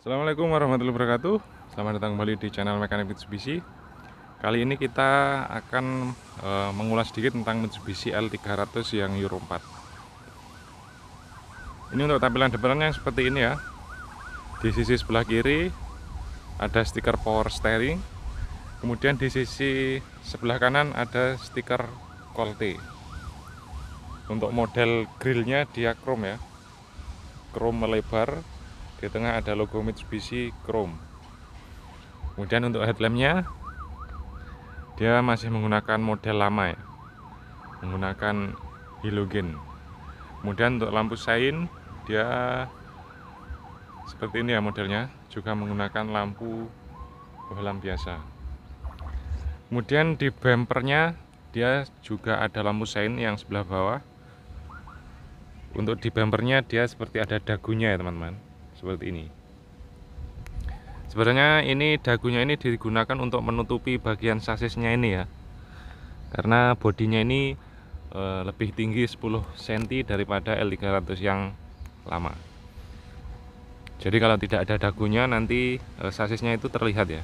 Assalamualaikum warahmatullahi wabarakatuh Selamat datang kembali di channel Mekanik Mitsubishi Kali ini kita akan e, mengulas sedikit tentang Mitsubishi L300 yang Euro 4 Ini untuk tampilan depannya yang seperti ini ya Di sisi sebelah kiri ada stiker power steering Kemudian di sisi sebelah kanan ada stiker Colt Untuk model grillnya dia chrome ya Chrome melebar di tengah ada logo Mitsubishi Chrome kemudian untuk headlampnya dia masih menggunakan model lama ya menggunakan halogen kemudian untuk lampu sein dia seperti ini ya modelnya juga menggunakan lampu bohlam biasa kemudian di bumpernya dia juga ada lampu sein yang sebelah bawah untuk di bumpernya dia seperti ada dagunya ya teman-teman seperti ini sebenarnya ini dagunya ini digunakan untuk menutupi bagian sasisnya ini ya karena bodinya ini e, lebih tinggi 10 cm daripada L300 yang lama jadi kalau tidak ada dagunya nanti e, sasisnya itu terlihat ya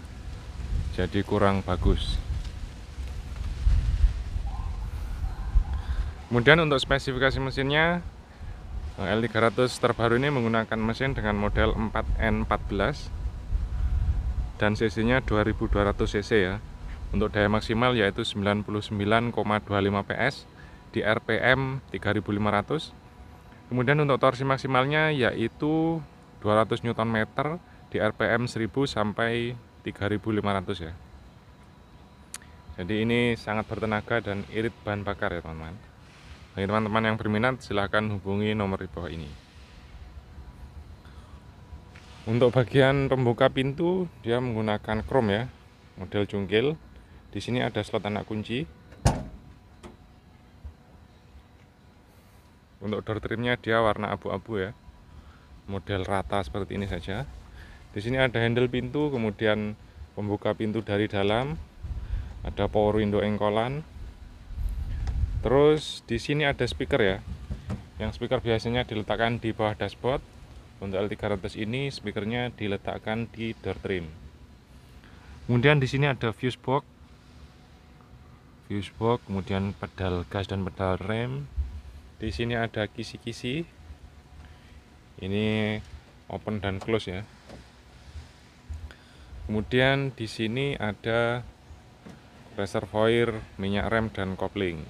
jadi kurang bagus kemudian untuk spesifikasi mesinnya L300 terbaru ini menggunakan mesin dengan model 4N14 dan cc-nya 2200 cc ya untuk daya maksimal yaitu 99,25 PS di RPM 3500 kemudian untuk torsi maksimalnya yaitu 200 Nm di RPM 1000 sampai 3500 ya jadi ini sangat bertenaga dan irit bahan bakar ya teman-teman bagi teman-teman yang berminat silahkan hubungi nomor di bawah ini Untuk bagian pembuka pintu dia menggunakan chrome ya Model jungkil Di sini ada slot anak kunci Untuk door trimnya dia warna abu-abu ya Model rata seperti ini saja Di sini ada handle pintu kemudian pembuka pintu dari dalam ada power window engkolan terus di sini ada speaker ya yang speaker biasanya diletakkan di bawah dashboard untuk L300 ini speakernya diletakkan di door trim kemudian di sini ada fuse box fuse box kemudian pedal gas dan pedal rem di sini ada kisi-kisi ini open dan close ya kemudian di sini ada reservoir minyak rem dan kopling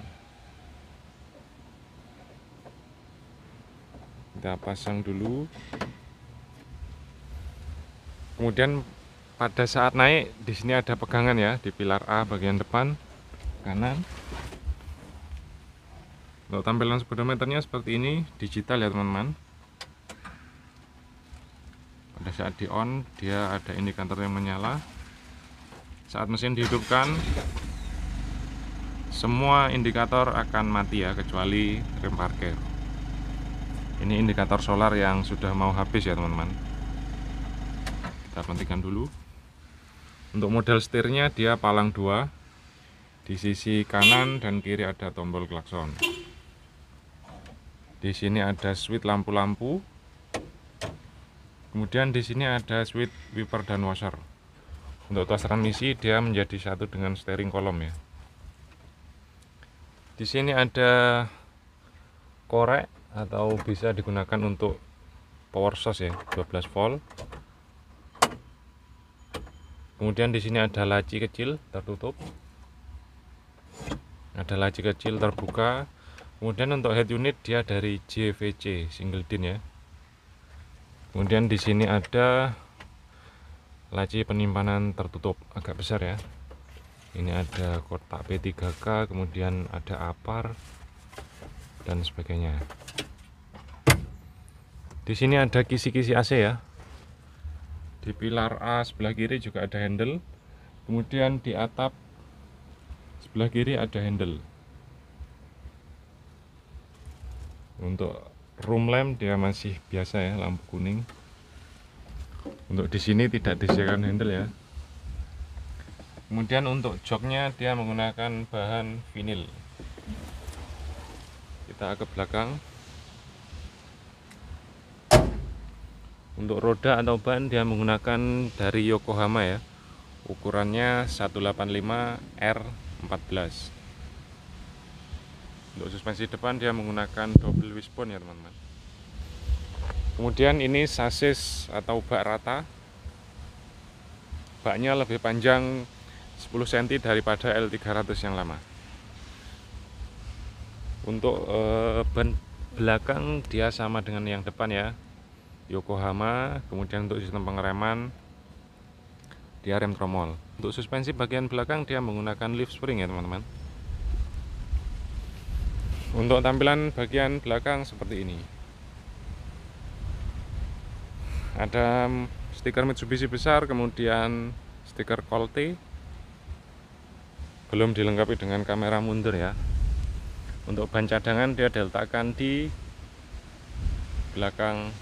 kita pasang dulu kemudian pada saat naik di sini ada pegangan ya di pilar A bagian depan kanan untuk tampilan speedometernya seperti ini digital ya teman-teman pada saat di on dia ada indikator yang menyala saat mesin dihidupkan semua indikator akan mati ya kecuali rem parkir ini indikator solar yang sudah mau habis ya teman-teman kita pentingkan dulu untuk model setirnya dia palang dua di sisi kanan dan kiri ada tombol klakson di sini ada switch lampu-lampu kemudian di sini ada switch wiper dan washer untuk tas transmisi dia menjadi satu dengan steering kolom ya di sini ada korek atau bisa digunakan untuk power source ya 12 volt kemudian di sini ada laci kecil tertutup ada laci kecil terbuka kemudian untuk head unit dia dari JVC single din ya kemudian di sini ada laci penyimpanan tertutup agak besar ya ini ada kotak P3K kemudian ada apar dan sebagainya di sini ada kisi-kisi AC ya. Di pilar A sebelah kiri juga ada handle. Kemudian di atap sebelah kiri ada handle. Untuk room lamp dia masih biasa ya, lampu kuning. Untuk di sini tidak disediakan handle ya. Kemudian untuk joknya dia menggunakan bahan vinil. Kita ke belakang. untuk roda atau ban dia menggunakan dari Yokohama ya ukurannya 185R14 untuk suspensi depan dia menggunakan double wishbone ya teman-teman kemudian ini sasis atau bak rata baknya lebih panjang 10 cm daripada L300 yang lama untuk eh, ban belakang dia sama dengan yang depan ya Yokohama kemudian untuk sistem pengereman dia rem tromol untuk suspensi bagian belakang dia menggunakan lift spring ya teman-teman untuk tampilan bagian belakang seperti ini ada stiker Mitsubishi besar kemudian stiker Colte belum dilengkapi dengan kamera mundur ya untuk ban cadangan dia diletakkan di belakang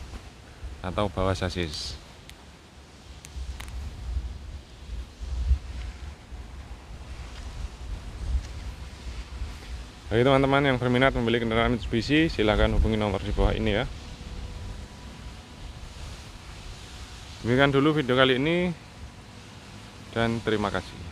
atau bawah sasis Bagi teman-teman yang berminat membeli kendaraan Mitsubishi, silahkan hubungi nomor di bawah ini ya. Demikian dulu video kali ini, dan terima kasih.